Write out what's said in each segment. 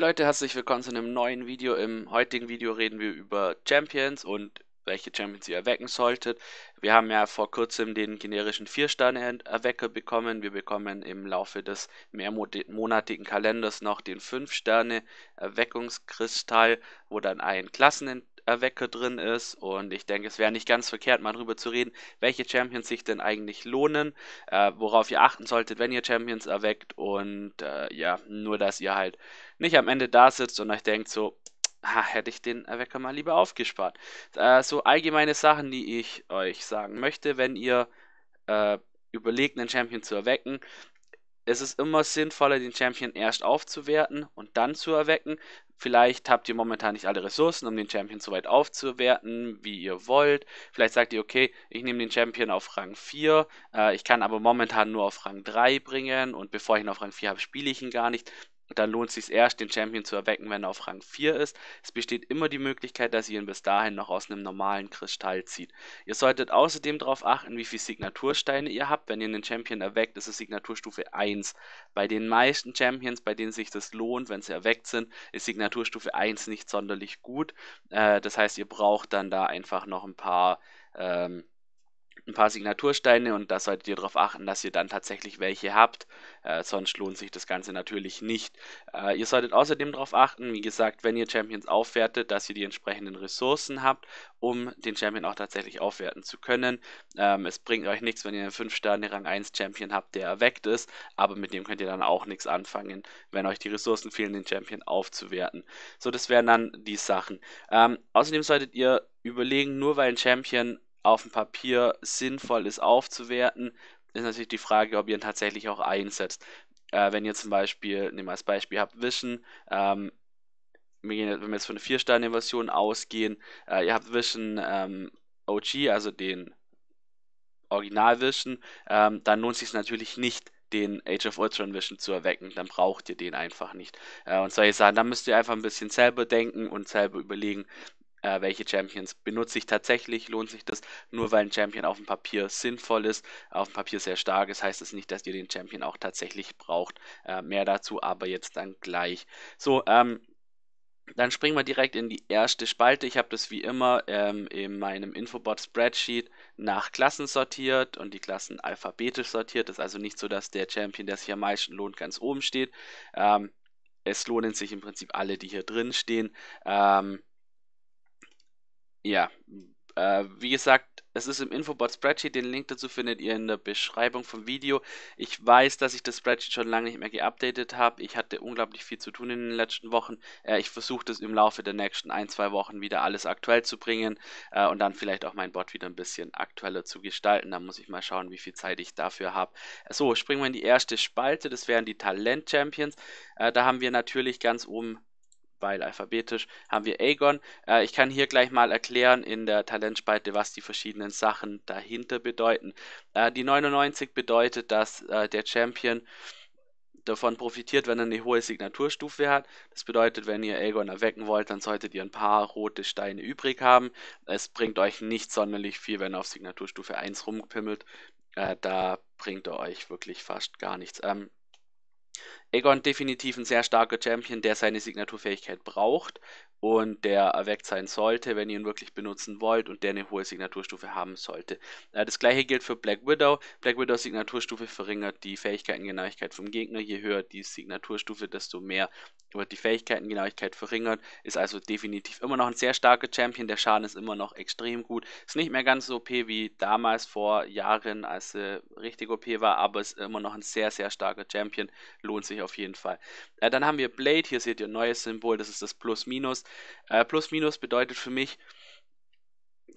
Leute, herzlich willkommen zu einem neuen Video. Im heutigen Video reden wir über Champions und welche Champions ihr erwecken solltet. Wir haben ja vor kurzem den generischen 4-Sterne-Erwecker bekommen. Wir bekommen im Laufe des mehrmonatigen Kalenders noch den 5-Sterne-Erweckungskristall, wo dann ein Klassenerwecker drin ist. Und ich denke, es wäre nicht ganz verkehrt, mal darüber zu reden, welche Champions sich denn eigentlich lohnen, äh, worauf ihr achten solltet, wenn ihr Champions erweckt. Und äh, ja, nur dass ihr halt nicht am Ende da sitzt und euch denkt so, ha, ah, hätte ich den Erwecker mal lieber aufgespart. Äh, so allgemeine Sachen, die ich euch sagen möchte, wenn ihr äh, überlegt, einen Champion zu erwecken. ist Es immer sinnvoller, den Champion erst aufzuwerten und dann zu erwecken. Vielleicht habt ihr momentan nicht alle Ressourcen, um den Champion so weit aufzuwerten, wie ihr wollt. Vielleicht sagt ihr, okay, ich nehme den Champion auf Rang 4, äh, ich kann aber momentan nur auf Rang 3 bringen und bevor ich ihn auf Rang 4 habe, spiele ich ihn gar nicht. Da lohnt es sich erst, den Champion zu erwecken, wenn er auf Rang 4 ist. Es besteht immer die Möglichkeit, dass ihr ihn bis dahin noch aus einem normalen Kristall zieht. Ihr solltet außerdem darauf achten, wie viele Signatursteine ihr habt. Wenn ihr einen Champion erweckt, ist es Signaturstufe 1. Bei den meisten Champions, bei denen sich das lohnt, wenn sie erweckt sind, ist Signaturstufe 1 nicht sonderlich gut. Äh, das heißt, ihr braucht dann da einfach noch ein paar ähm, ein paar Signatursteine und da solltet ihr darauf achten, dass ihr dann tatsächlich welche habt, äh, sonst lohnt sich das Ganze natürlich nicht. Äh, ihr solltet außerdem darauf achten, wie gesagt, wenn ihr Champions aufwertet, dass ihr die entsprechenden Ressourcen habt, um den Champion auch tatsächlich aufwerten zu können. Ähm, es bringt euch nichts, wenn ihr einen 5-Sterne-Rang 1-Champion habt, der erweckt ist, aber mit dem könnt ihr dann auch nichts anfangen, wenn euch die Ressourcen fehlen, den Champion aufzuwerten. So, das wären dann die Sachen. Ähm, außerdem solltet ihr überlegen, nur weil ein Champion auf dem Papier sinnvoll ist aufzuwerten, ist natürlich die Frage, ob ihr ihn tatsächlich auch einsetzt. Äh, wenn ihr zum Beispiel, nehmen wir als Beispiel, habt Vision, ähm, wenn wir jetzt von der 4-Sterne-Version ausgehen, äh, ihr habt Vision ähm, OG, also den Original Vision, ähm, dann lohnt es sich natürlich nicht, den Age of Ultron Vision zu erwecken, dann braucht ihr den einfach nicht. Äh, und solche Sachen, da müsst ihr einfach ein bisschen selber denken und selber überlegen, äh, welche Champions benutze ich tatsächlich, lohnt sich das. Nur weil ein Champion auf dem Papier sinnvoll ist, auf dem Papier sehr stark ist, heißt es das nicht, dass ihr den Champion auch tatsächlich braucht. Äh, mehr dazu aber jetzt dann gleich. So, ähm, dann springen wir direkt in die erste Spalte. Ich habe das wie immer ähm, in meinem Infobot-Spreadsheet nach Klassen sortiert und die Klassen alphabetisch sortiert. Das ist also nicht so, dass der Champion, der sich am meisten lohnt, ganz oben steht. Ähm, es lohnen sich im Prinzip alle, die hier drin stehen. Ähm, ja, äh, wie gesagt, es ist im Infobot Spreadsheet. Den Link dazu findet ihr in der Beschreibung vom Video. Ich weiß, dass ich das Spreadsheet schon lange nicht mehr geupdatet habe. Ich hatte unglaublich viel zu tun in den letzten Wochen. Äh, ich versuche das im Laufe der nächsten ein, zwei Wochen wieder alles aktuell zu bringen äh, und dann vielleicht auch mein Bot wieder ein bisschen aktueller zu gestalten. Da muss ich mal schauen, wie viel Zeit ich dafür habe. So, springen wir in die erste Spalte. Das wären die Talent Champions. Äh, da haben wir natürlich ganz oben weil alphabetisch, haben wir Aegon. Äh, ich kann hier gleich mal erklären in der Talentspalte, was die verschiedenen Sachen dahinter bedeuten. Äh, die 99 bedeutet, dass äh, der Champion davon profitiert, wenn er eine hohe Signaturstufe hat. Das bedeutet, wenn ihr Aegon erwecken wollt, dann solltet ihr ein paar rote Steine übrig haben. Es bringt euch nicht sonderlich viel, wenn er auf Signaturstufe 1 rumpimmelt. Äh, da bringt er euch wirklich fast gar nichts. Ähm, Aegon definitiv ein sehr starker Champion, der seine Signaturfähigkeit braucht und der erweckt sein sollte, wenn ihr ihn wirklich benutzen wollt und der eine hohe Signaturstufe haben sollte. Äh, das gleiche gilt für Black Widow. Black Widows Signaturstufe verringert die Fähigkeitengenauigkeit vom Gegner. Je höher die Signaturstufe, desto mehr wird die Fähigkeitengenauigkeit verringert. Ist also definitiv immer noch ein sehr starker Champion. Der Schaden ist immer noch extrem gut. Ist nicht mehr ganz so OP wie damals vor Jahren, als sie richtig OP war, aber ist immer noch ein sehr, sehr starker Champion. Lohnt sich ich auf jeden Fall. Äh, dann haben wir Blade, hier seht ihr ein neues Symbol, das ist das Plus-Minus. Äh, Plus-Minus bedeutet für mich,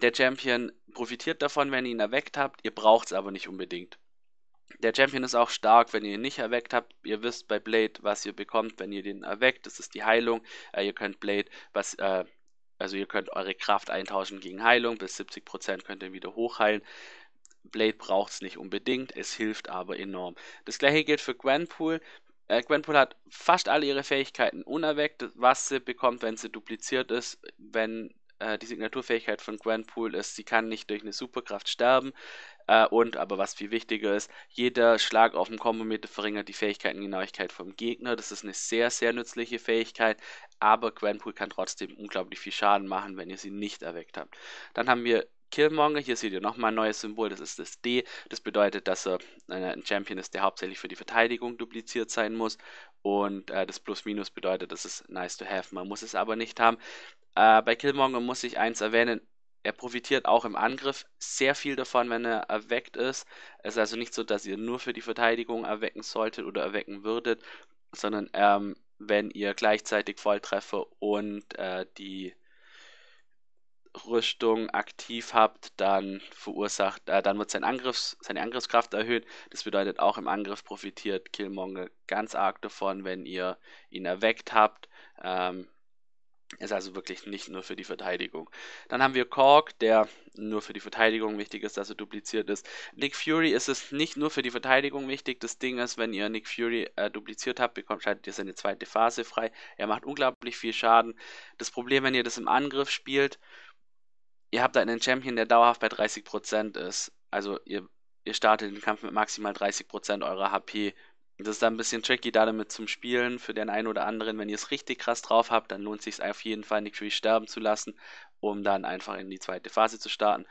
der Champion profitiert davon, wenn ihr ihn erweckt habt, ihr braucht es aber nicht unbedingt. Der Champion ist auch stark, wenn ihr ihn nicht erweckt habt. Ihr wisst bei Blade, was ihr bekommt, wenn ihr den erweckt. Das ist die Heilung. Äh, ihr könnt Blade, was, äh, also ihr könnt eure Kraft eintauschen gegen Heilung. Bis 70% könnt ihr wieder hochheilen. Blade braucht es nicht unbedingt, es hilft aber enorm. Das gleiche gilt für Gwenpool. Äh, Gwenpool hat fast alle ihre Fähigkeiten unerweckt, was sie bekommt, wenn sie dupliziert ist, wenn äh, die Signaturfähigkeit von Gwenpool ist, sie kann nicht durch eine Superkraft sterben. Äh, und, aber was viel wichtiger ist, jeder Schlag auf dem Kombometer verringert die Fähigkeitengenauigkeit vom Gegner. Das ist eine sehr, sehr nützliche Fähigkeit, aber Gwenpool kann trotzdem unglaublich viel Schaden machen, wenn ihr sie nicht erweckt habt. Dann haben wir Killmonger. Hier seht ihr nochmal ein neues Symbol, das ist das D. Das bedeutet, dass er äh, ein Champion ist, der hauptsächlich für die Verteidigung dupliziert sein muss. Und äh, das Plus-Minus bedeutet, das ist nice to have. Man muss es aber nicht haben. Äh, bei Killmonger muss ich eins erwähnen. Er profitiert auch im Angriff sehr viel davon, wenn er erweckt ist. Es ist also nicht so, dass ihr nur für die Verteidigung erwecken solltet oder erwecken würdet, sondern ähm, wenn ihr gleichzeitig Volltreffer und äh, die Rüstung aktiv habt, dann verursacht, äh, dann wird sein Angriffs, seine Angriffskraft erhöht. Das bedeutet auch im Angriff profitiert Killmonger ganz arg davon, wenn ihr ihn erweckt habt. Ähm, ist also wirklich nicht nur für die Verteidigung. Dann haben wir Korg, der nur für die Verteidigung wichtig ist, dass er dupliziert ist. Nick Fury ist es nicht nur für die Verteidigung wichtig. Das Ding ist, wenn ihr Nick Fury äh, dupliziert habt, bekommt schaltet ihr seine zweite Phase frei. Er macht unglaublich viel Schaden. Das Problem, wenn ihr das im Angriff spielt, ihr habt einen Champion, der dauerhaft bei 30% ist. Also ihr, ihr startet den Kampf mit maximal 30% eurer HP. Das ist dann ein bisschen tricky, da damit zum Spielen für den einen oder anderen. Wenn ihr es richtig krass drauf habt, dann lohnt es sich auf jeden Fall, Nick Fury sterben zu lassen, um dann einfach in die zweite Phase zu starten.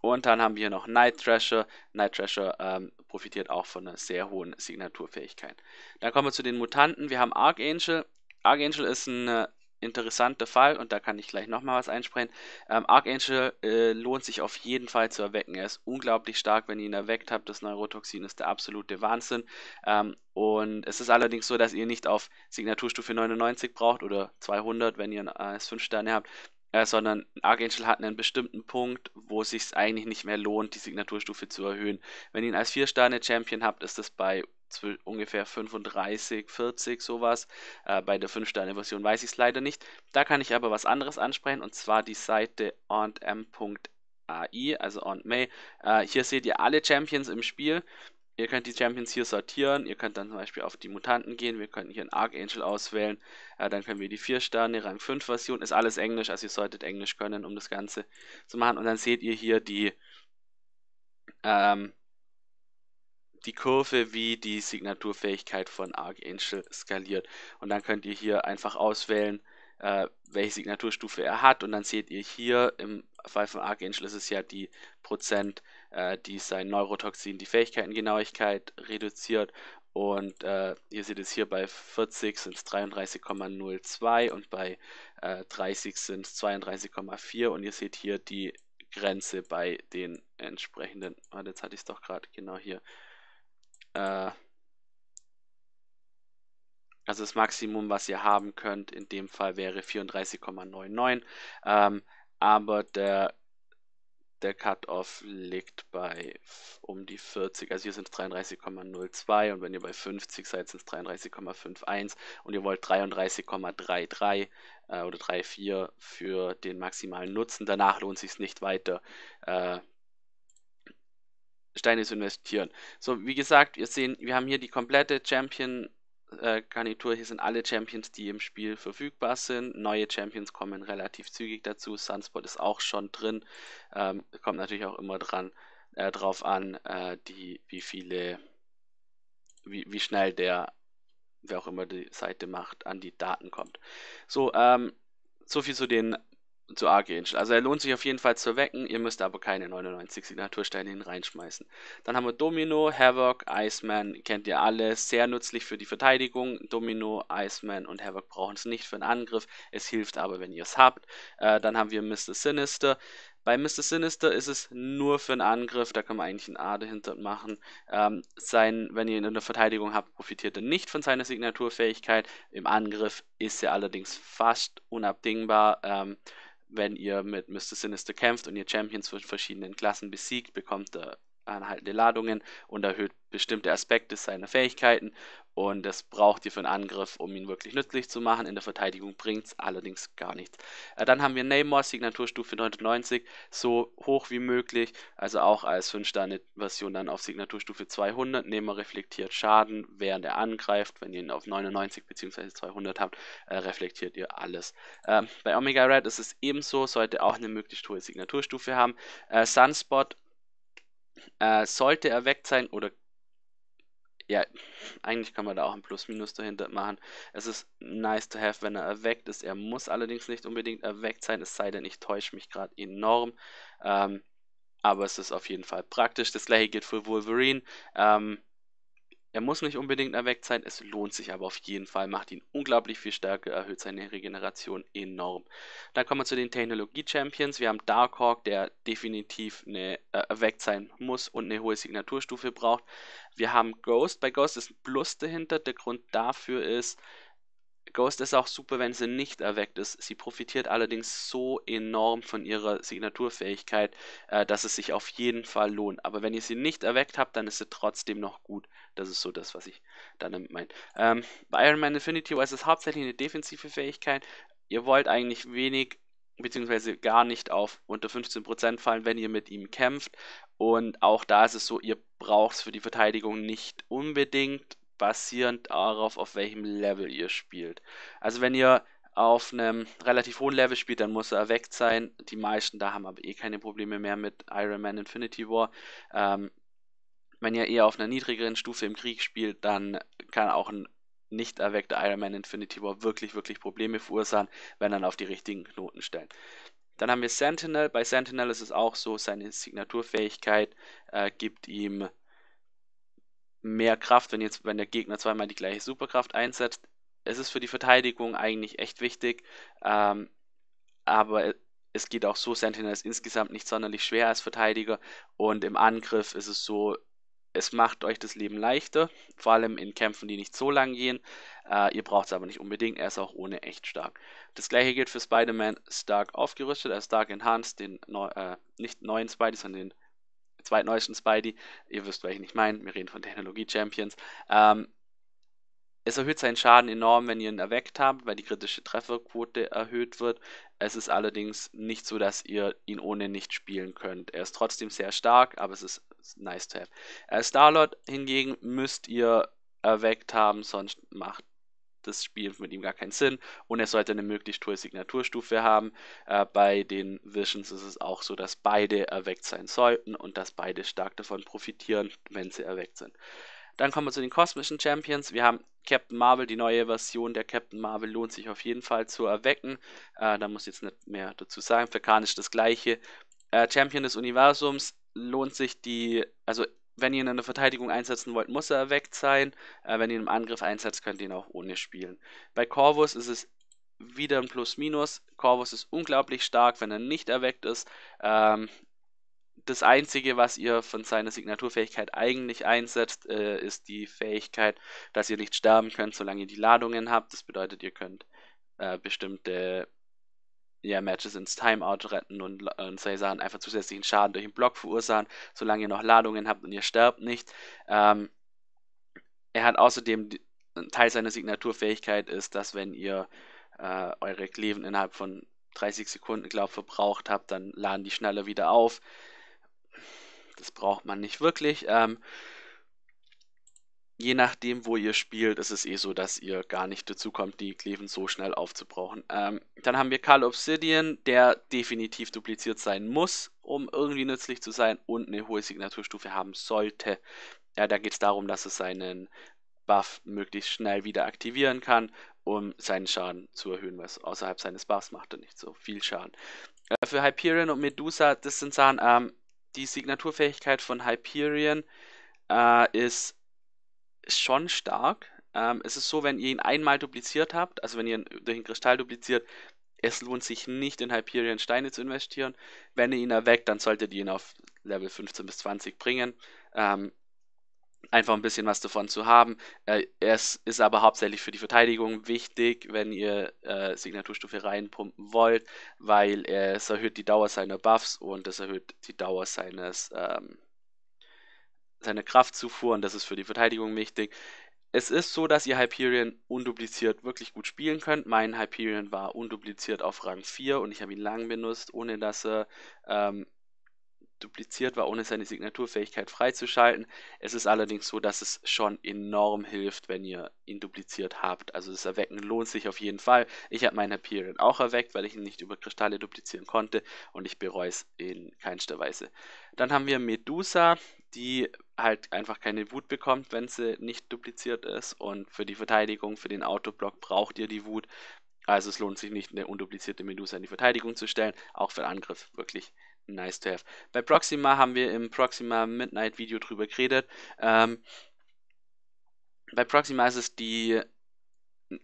Und dann haben wir hier noch Night Thrasher. Night Thrasher ähm, profitiert auch von einer sehr hohen Signaturfähigkeit. Dann kommen wir zu den Mutanten. Wir haben Archangel. Archangel ist ein interessanter Fall, und da kann ich gleich nochmal was einsprechen. Ähm, Archangel äh, lohnt sich auf jeden Fall zu erwecken. Er ist unglaublich stark, wenn ihr ihn erweckt habt. Das Neurotoxin ist der absolute Wahnsinn. Ähm, und es ist allerdings so, dass ihr nicht auf Signaturstufe 99 braucht oder 200, wenn ihr einen 5 sterne habt, äh, sondern Archangel hat einen bestimmten Punkt, wo es sich eigentlich nicht mehr lohnt, die Signaturstufe zu erhöhen. Wenn ihr ihn als 4-Sterne-Champion habt, ist das bei ungefähr 35, 40 sowas. Äh, bei der 5-Sterne-Version weiß ich es leider nicht. Da kann ich aber was anderes ansprechen und zwar die Seite ontm.ai, also ontmay. Äh, hier seht ihr alle Champions im Spiel. Ihr könnt die Champions hier sortieren. Ihr könnt dann zum Beispiel auf die Mutanten gehen. Wir könnten hier einen Archangel auswählen. Äh, dann können wir die 4 Sterne, Rang 5 Version. Ist alles Englisch, also ihr solltet Englisch können, um das Ganze zu machen. Und dann seht ihr hier die ähm, die Kurve wie die Signaturfähigkeit von Archangel skaliert. Und dann könnt ihr hier einfach auswählen, äh, welche Signaturstufe er hat. Und dann seht ihr hier, im Fall von Archangel ist es ja die Prozent, äh, die sein Neurotoxin, die Fähigkeitengenauigkeit reduziert. Und äh, ihr seht es hier bei 40 sind es 33,02 und bei äh, 30 sind es 32,4 und ihr seht hier die Grenze bei den entsprechenden, Und jetzt hatte ich es doch gerade genau hier, äh, also das Maximum, was ihr haben könnt, in dem Fall wäre 34,99. Ähm, aber der, der Cut-Off liegt bei um die 40. Also hier sind es 33,02 und wenn ihr bei 50 seid, sind es 33,51 und ihr wollt 33,33 äh, oder 3,4 für den maximalen Nutzen. Danach lohnt sich nicht weiter. Äh, Steine zu investieren. So, wie gesagt, wir sehen, wir haben hier die komplette Champion äh, Garnitur. Hier sind alle Champions, die im Spiel verfügbar sind. Neue Champions kommen relativ zügig dazu. Sunspot ist auch schon drin. Ähm, kommt natürlich auch immer dran äh, drauf an, äh, die, wie viele, wie, wie schnell der, wer auch immer die Seite macht, an die Daten kommt. So, ähm, so viel zu den zu Archangel. Also er lohnt sich auf jeden Fall zu wecken, ihr müsst aber keine 99 Signatursteine hin reinschmeißen. Dann haben wir Domino, Havoc, Iceman, kennt ihr alle, sehr nützlich für die Verteidigung. Domino, Iceman und Havoc brauchen es nicht für einen Angriff, es hilft aber, wenn ihr es habt. Äh, dann haben wir Mr. Sinister. Bei Mr. Sinister ist es nur für einen Angriff, da kann man eigentlich einen A dahinter machen. Ähm, sein, wenn ihr ihn in der Verteidigung habt, profitiert er nicht von seiner Signaturfähigkeit. Im Angriff ist er allerdings fast unabdingbar. Ähm, wenn ihr mit Mr. Sinister kämpft und ihr Champions von verschiedenen Klassen besiegt, bekommt er anhaltende Ladungen und erhöht bestimmte Aspekte seiner Fähigkeiten und das braucht ihr für einen Angriff, um ihn wirklich nützlich zu machen. In der Verteidigung bringt es allerdings gar nichts. Äh, dann haben wir Namor, Signaturstufe 99, so hoch wie möglich. Also auch als 5-Sterne-Version dann auf Signaturstufe 200. Namor reflektiert Schaden, während er angreift. Wenn ihr ihn auf 99 bzw. 200 habt, äh, reflektiert ihr alles. Ähm, bei Omega Red ist es ebenso, sollte auch eine möglichst hohe Signaturstufe haben. Äh, Sunspot äh, sollte er weg sein oder ja, eigentlich kann man da auch ein Plus-Minus dahinter machen. Es ist nice to have, wenn er erweckt ist. Er muss allerdings nicht unbedingt erweckt sein, es sei denn, ich täusche mich gerade enorm. Ähm, aber es ist auf jeden Fall praktisch. Das gleiche gilt für Wolverine. Ähm, er muss nicht unbedingt erweckt sein, es lohnt sich aber auf jeden Fall, macht ihn unglaublich viel stärker, erhöht seine Regeneration enorm. Dann kommen wir zu den Technologie-Champions. Wir haben Darkhawk, der definitiv eine, äh, erweckt sein muss und eine hohe Signaturstufe braucht. Wir haben Ghost. Bei Ghost ist ein Plus dahinter. Der Grund dafür ist, Ghost ist auch super, wenn sie nicht erweckt ist. Sie profitiert allerdings so enorm von ihrer Signaturfähigkeit, äh, dass es sich auf jeden Fall lohnt. Aber wenn ihr sie nicht erweckt habt, dann ist sie trotzdem noch gut. Das ist so das, was ich damit meine. Ähm, bei Iron Man Infinity War ist es hauptsächlich eine defensive Fähigkeit. Ihr wollt eigentlich wenig bzw. gar nicht auf unter 15% fallen, wenn ihr mit ihm kämpft. Und auch da ist es so, ihr braucht es für die Verteidigung nicht unbedingt basierend darauf, auf welchem Level ihr spielt. Also wenn ihr auf einem relativ hohen Level spielt, dann muss er erweckt sein. Die meisten da haben aber eh keine Probleme mehr mit Iron Man Infinity War. Ähm, wenn ihr eher auf einer niedrigeren Stufe im Krieg spielt, dann kann auch ein nicht erweckter Iron Man Infinity War wirklich, wirklich Probleme verursachen, wenn dann auf die richtigen Knoten stellen. Dann haben wir Sentinel. Bei Sentinel ist es auch so, seine Signaturfähigkeit äh, gibt ihm mehr Kraft, wenn jetzt, wenn der Gegner zweimal die gleiche Superkraft einsetzt. Es ist für die Verteidigung eigentlich echt wichtig, ähm, aber e, es geht auch so, Sentinel ist insgesamt nicht sonderlich schwer als Verteidiger und im Angriff ist es so, es macht euch das Leben leichter, vor allem in Kämpfen, die nicht so lang gehen. Äh, ihr braucht es aber nicht unbedingt, er ist auch ohne echt stark. Das gleiche gilt für Spider-Man Stark aufgerüstet, also Stark Enhanced, den neu, äh, nicht neuen Spidey, sondern den zweitneuesten Spidey. Ihr wisst, welchen ich meine. Wir reden von Technologie-Champions. Ähm, es erhöht seinen Schaden enorm, wenn ihr ihn erweckt habt, weil die kritische Trefferquote erhöht wird. Es ist allerdings nicht so, dass ihr ihn ohne nicht spielen könnt. Er ist trotzdem sehr stark, aber es ist nice to have. Äh, Starlord hingegen müsst ihr erweckt haben, sonst macht das Spiel mit ihm gar keinen Sinn und er sollte eine möglichst hohe Signaturstufe haben. Äh, bei den Visions ist es auch so, dass beide erweckt sein sollten und dass beide stark davon profitieren, wenn sie erweckt sind. Dann kommen wir zu den kosmischen Champions. Wir haben Captain Marvel, die neue Version der Captain Marvel lohnt sich auf jeden Fall zu erwecken. Äh, da muss ich jetzt nicht mehr dazu sagen. Für Kanisch das gleiche. Äh, Champion des Universums lohnt sich die, also wenn ihr ihn in der Verteidigung einsetzen wollt, muss er erweckt sein. Äh, wenn ihr ihn im Angriff einsetzt, könnt ihr ihn auch ohne spielen. Bei Corvus ist es wieder ein Plus-Minus. Corvus ist unglaublich stark, wenn er nicht erweckt ist. Ähm, das Einzige, was ihr von seiner Signaturfähigkeit eigentlich einsetzt, äh, ist die Fähigkeit, dass ihr nicht sterben könnt, solange ihr die Ladungen habt. Das bedeutet, ihr könnt äh, bestimmte ja, Matches ins Timeout retten und, und solche einfach zusätzlichen Schaden durch den Block verursachen, solange ihr noch Ladungen habt und ihr sterbt nicht. Ähm, er hat außerdem die, Teil seiner Signaturfähigkeit ist, dass wenn ihr äh, eure Kleven innerhalb von 30 Sekunden, glaube verbraucht habt, dann laden die schneller wieder auf. Das braucht man nicht wirklich. Ähm, je nachdem, wo ihr spielt, ist es eh so, dass ihr gar nicht dazu kommt, die Kleven so schnell aufzubrauchen. Ähm, dann haben wir Karl Obsidian, der definitiv dupliziert sein muss, um irgendwie nützlich zu sein und eine hohe Signaturstufe haben sollte. Ja, da geht es darum, dass er seinen Buff möglichst schnell wieder aktivieren kann, um seinen Schaden zu erhöhen, weil außerhalb seines Buffs macht er nicht so viel Schaden. Äh, für Hyperion und Medusa, das sind Sachen, ähm, die Signaturfähigkeit von Hyperion äh, ist ist schon stark. Ähm, es ist so, wenn ihr ihn einmal dupliziert habt, also wenn ihr ihn durch den Kristall dupliziert, es lohnt sich nicht in Hyperion Steine zu investieren. Wenn ihr ihn erweckt, dann solltet ihr ihn auf Level 15 bis 20 bringen. Ähm, einfach ein bisschen was davon zu haben. Äh, es ist aber hauptsächlich für die Verteidigung wichtig, wenn ihr äh, Signaturstufe reinpumpen wollt, weil es erhöht die Dauer seiner Buffs und es erhöht die Dauer seines ähm, seine Kraftzufuhr und das ist für die Verteidigung wichtig. Es ist so, dass ihr Hyperion undupliziert wirklich gut spielen könnt. Mein Hyperion war undupliziert auf Rang 4 und ich habe ihn lang benutzt, ohne dass er ähm, dupliziert war, ohne seine Signaturfähigkeit freizuschalten. Es ist allerdings so, dass es schon enorm hilft, wenn ihr ihn dupliziert habt. Also das Erwecken lohnt sich auf jeden Fall. Ich habe meinen Hyperion auch erweckt, weil ich ihn nicht über Kristalle duplizieren konnte und ich bereue es in keinster Weise. Dann haben wir Medusa, die halt einfach keine Wut bekommt, wenn sie nicht dupliziert ist. Und für die Verteidigung, für den Autoblock braucht ihr die Wut. Also es lohnt sich nicht, eine unduplizierte Medusa in die Verteidigung zu stellen. Auch für den Angriff wirklich nice to have. Bei Proxima haben wir im Proxima Midnight Video drüber geredet. Ähm, bei Proxima ist es die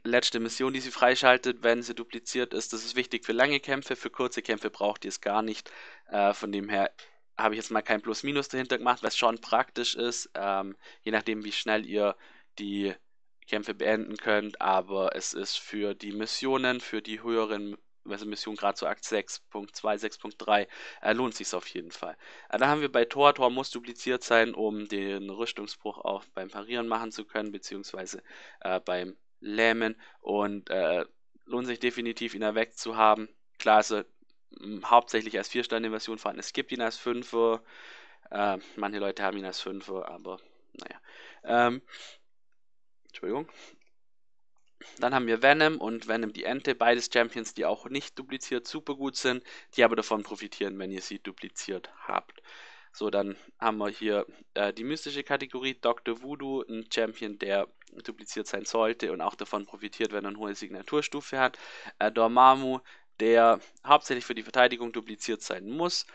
letzte Mission, die sie freischaltet, wenn sie dupliziert ist. Das ist wichtig für lange Kämpfe, für kurze Kämpfe braucht ihr es gar nicht. Äh, von dem her habe ich jetzt mal kein Plus-Minus dahinter gemacht, was schon praktisch ist, ähm, je nachdem, wie schnell ihr die Kämpfe beenden könnt, aber es ist für die Missionen, für die höheren also Mission gerade zu Akt 6.2, 6.3, äh, lohnt sich auf jeden Fall. Äh, dann haben wir bei Tor, Tor muss dupliziert sein, um den Rüstungsbruch auch beim Parieren machen zu können, beziehungsweise äh, beim Lähmen und äh, lohnt sich definitiv, ihn erweckt zu haben. Klar ist er hauptsächlich als Vier-Sterne-Version vorhanden. Es gibt ihn als Fünfer. Äh, manche Leute haben ihn als Fünfer, aber naja. Ähm, Entschuldigung. Dann haben wir Venom und Venom die Ente, beides Champions, die auch nicht dupliziert super gut sind, die aber davon profitieren, wenn ihr sie dupliziert habt. So, dann haben wir hier äh, die mystische Kategorie Dr. Voodoo, ein Champion, der dupliziert sein sollte und auch davon profitiert, wenn er eine hohe Signaturstufe hat. Äh, Dormammu, der hauptsächlich für die Verteidigung dupliziert sein muss.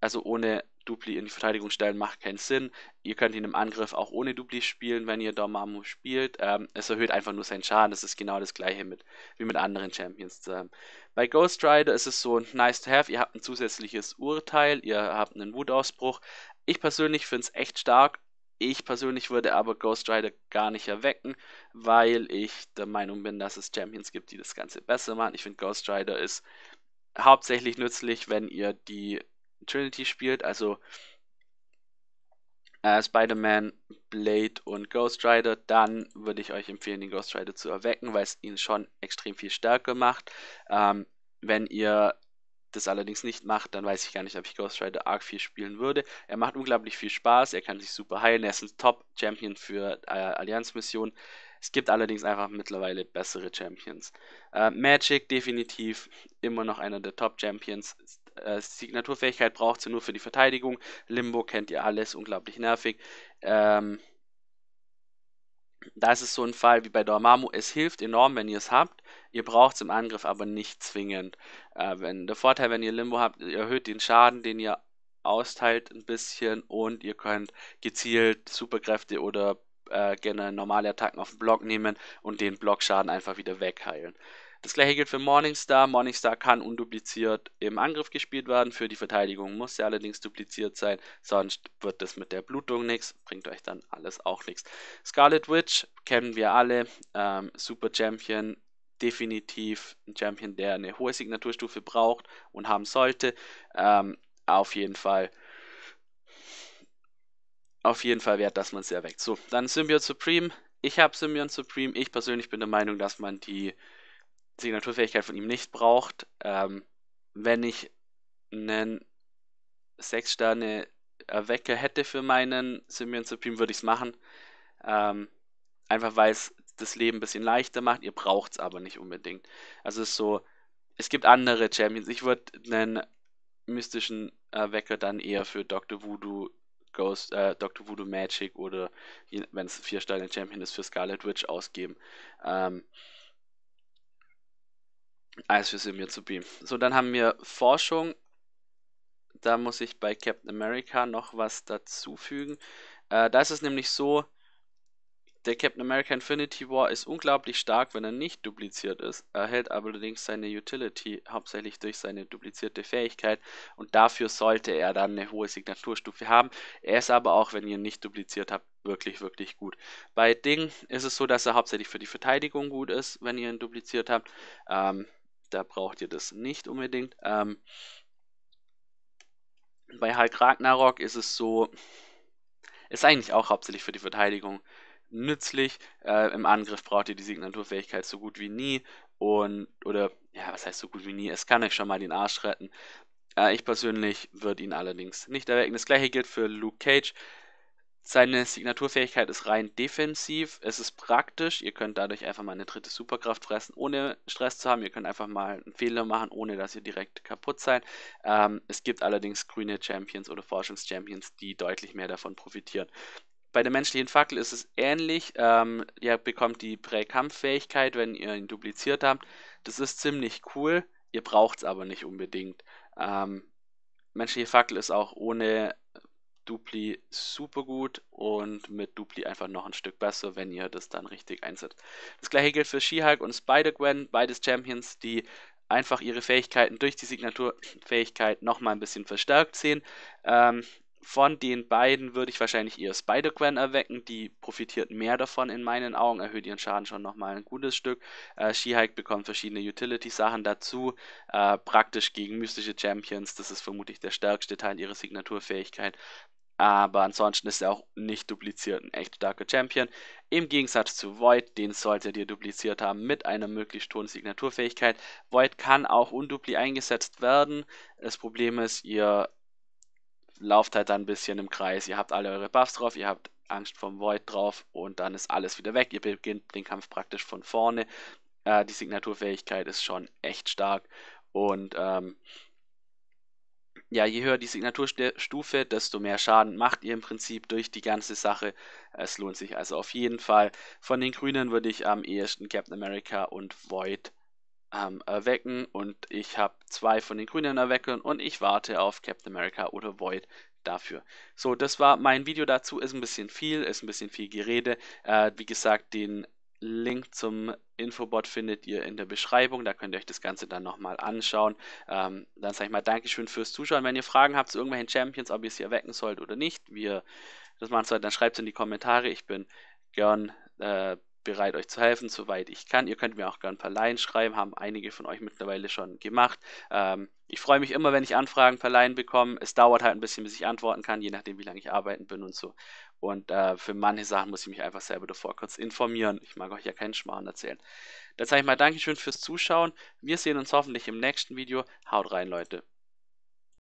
Also ohne Dupli in die Verteidigung stellen macht keinen Sinn. Ihr könnt ihn im Angriff auch ohne Dupli spielen, wenn ihr Dormammu spielt. Ähm, es erhöht einfach nur seinen Schaden. Das ist genau das gleiche mit, wie mit anderen Champions. Ähm, bei Ghost Rider ist es so nice to have. Ihr habt ein zusätzliches Urteil, ihr habt einen Wutausbruch. Ich persönlich finde es echt stark, ich persönlich würde aber Ghost Rider gar nicht erwecken, weil ich der Meinung bin, dass es Champions gibt, die das Ganze besser machen. Ich finde Ghost Rider ist hauptsächlich nützlich, wenn ihr die Trinity spielt, also äh, Spider-Man, Blade und Ghost Rider, dann würde ich euch empfehlen, den Ghost Rider zu erwecken, weil es ihn schon extrem viel stärker macht. Ähm, wenn ihr das allerdings nicht macht, dann weiß ich gar nicht, ob ich Ghost Rider Arc 4 spielen würde. Er macht unglaublich viel Spaß, er kann sich super heilen, er ist ein Top-Champion für äh, Allianz-Missionen. Es gibt allerdings einfach mittlerweile bessere Champions. Äh, Magic definitiv immer noch einer der Top-Champions. Äh, Signaturfähigkeit braucht sie nur für die Verteidigung. Limbo kennt ihr alles, unglaublich nervig. Ähm, da ist es so ein Fall wie bei Dormammu, es hilft enorm, wenn ihr es habt. Ihr braucht es im Angriff aber nicht zwingend. Äh, wenn, der Vorteil, wenn ihr Limbo habt, ihr erhöht den Schaden, den ihr austeilt ein bisschen und ihr könnt gezielt Superkräfte oder äh, gerne normale Attacken auf den Block nehmen und den Blockschaden einfach wieder wegheilen. Das gleiche gilt für Morningstar. Morningstar kann undupliziert im Angriff gespielt werden. Für die Verteidigung muss er allerdings dupliziert sein, sonst wird das mit der Blutung nichts, bringt euch dann alles auch nichts. Scarlet Witch kennen wir alle, ähm, Super Champion, definitiv ein Champion, der eine hohe Signaturstufe braucht und haben sollte. Ähm, auf jeden Fall. Auf jeden Fall wert, dass man es erweckt. So, dann Symbiont Supreme. Ich habe Symbiont Supreme. Ich persönlich bin der Meinung, dass man die Signaturfähigkeit von ihm nicht braucht. Ähm, wenn ich einen 6 Sterne Erwecker hätte für meinen Symbion Supreme, würde ich es machen. Ähm, einfach weil es das Leben ein bisschen leichter macht. Ihr braucht es aber nicht unbedingt. Also es ist so, es gibt andere Champions. Ich würde einen mystischen Erwecker dann eher für Dr. Voodoo Ghost, äh, Dr. Voodoo Magic oder wenn es ein vier Sterne Champion ist für Scarlet Witch ausgeben. Ähm, als für mir zu beamen. So, dann haben wir Forschung. Da muss ich bei Captain America noch was dazufügen. Äh, da ist es nämlich so, der Captain America Infinity War ist unglaublich stark, wenn er nicht dupliziert ist, erhält allerdings seine Utility hauptsächlich durch seine duplizierte Fähigkeit und dafür sollte er dann eine hohe Signaturstufe haben. Er ist aber auch, wenn ihr ihn nicht dupliziert habt, wirklich, wirklich gut. Bei Ding ist es so, dass er hauptsächlich für die Verteidigung gut ist, wenn ihr ihn dupliziert habt. Ähm, da braucht ihr das nicht unbedingt. Ähm, bei Hulk Ragnarok ist es so, ist eigentlich auch hauptsächlich für die Verteidigung nützlich. Äh, Im Angriff braucht ihr die Signaturfähigkeit so gut wie nie. Und, oder, ja, was heißt so gut wie nie? Es kann euch schon mal den Arsch retten. Äh, ich persönlich würde ihn allerdings nicht erwecken. Das gleiche gilt für Luke Cage. Seine Signaturfähigkeit ist rein defensiv. Es ist praktisch. Ihr könnt dadurch einfach mal eine dritte Superkraft fressen, ohne Stress zu haben. Ihr könnt einfach mal einen Fehler machen, ohne dass ihr direkt kaputt seid. Ähm, es gibt allerdings grüne Champions oder Forschungschampions, die deutlich mehr davon profitieren. Bei der menschlichen Fackel ist es ähnlich. Ähm, ihr bekommt die Präkampffähigkeit, wenn ihr ihn dupliziert habt. Das ist ziemlich cool. Ihr braucht es aber nicht unbedingt. Ähm, menschliche Fackel ist auch ohne Dupli super gut und mit Dupli einfach noch ein Stück besser, wenn ihr das dann richtig einsetzt. Das gleiche gilt für She-Hulk und Spider-Gwen, beides Champions, die einfach ihre Fähigkeiten durch die Signaturfähigkeit nochmal ein bisschen verstärkt sehen. Ähm, von den beiden würde ich wahrscheinlich eher Spider-Gwen erwecken. Die profitiert mehr davon in meinen Augen, erhöht ihren Schaden schon nochmal ein gutes Stück. Äh, She-Hulk bekommt verschiedene Utility-Sachen dazu, äh, praktisch gegen mystische Champions. Das ist vermutlich der stärkste Teil ihrer Signaturfähigkeit. Aber ansonsten ist er auch nicht dupliziert, ein echt starker Champion. Im Gegensatz zu Void, den solltet ihr dupliziert haben mit einer möglichst hohen Signaturfähigkeit. Void kann auch undupli eingesetzt werden. Das Problem ist, ihr lauft halt dann ein bisschen im Kreis. Ihr habt alle eure Buffs drauf, ihr habt Angst vom Void drauf und dann ist alles wieder weg. Ihr beginnt den Kampf praktisch von vorne. Äh, die Signaturfähigkeit ist schon echt stark und ähm, ja, je höher die Signaturstufe, desto mehr Schaden macht ihr im Prinzip durch die ganze Sache. Es lohnt sich also auf jeden Fall. Von den Grünen würde ich am ehesten Captain America und Void ähm, erwecken und ich habe zwei von den Grünen erwecken und ich warte auf Captain America oder Void dafür. So, das war mein Video dazu. Ist ein bisschen viel, ist ein bisschen viel Gerede. Äh, wie gesagt, den Link zum Infobot findet ihr in der Beschreibung. Da könnt ihr euch das Ganze dann nochmal anschauen. Ähm, dann sage ich mal Dankeschön fürs Zuschauen. Wenn ihr Fragen habt zu irgendwelchen Champions, ob ihr sie erwecken sollt oder nicht, wie ihr das machen sollt, dann schreibt es in die Kommentare. Ich bin gern äh, bereit, euch zu helfen, soweit ich kann. Ihr könnt mir auch gerne ein paar Laien schreiben, haben einige von euch mittlerweile schon gemacht. Ähm, ich freue mich immer, wenn ich Anfragen per Laien bekomme. Es dauert halt ein bisschen, bis ich antworten kann, je nachdem, wie lange ich arbeiten bin und so. Und äh, für manche Sachen muss ich mich einfach selber davor kurz informieren. Ich mag euch ja keinen Schmarrn erzählen. Dann sage ich mal Dankeschön fürs Zuschauen. Wir sehen uns hoffentlich im nächsten Video. Haut rein, Leute.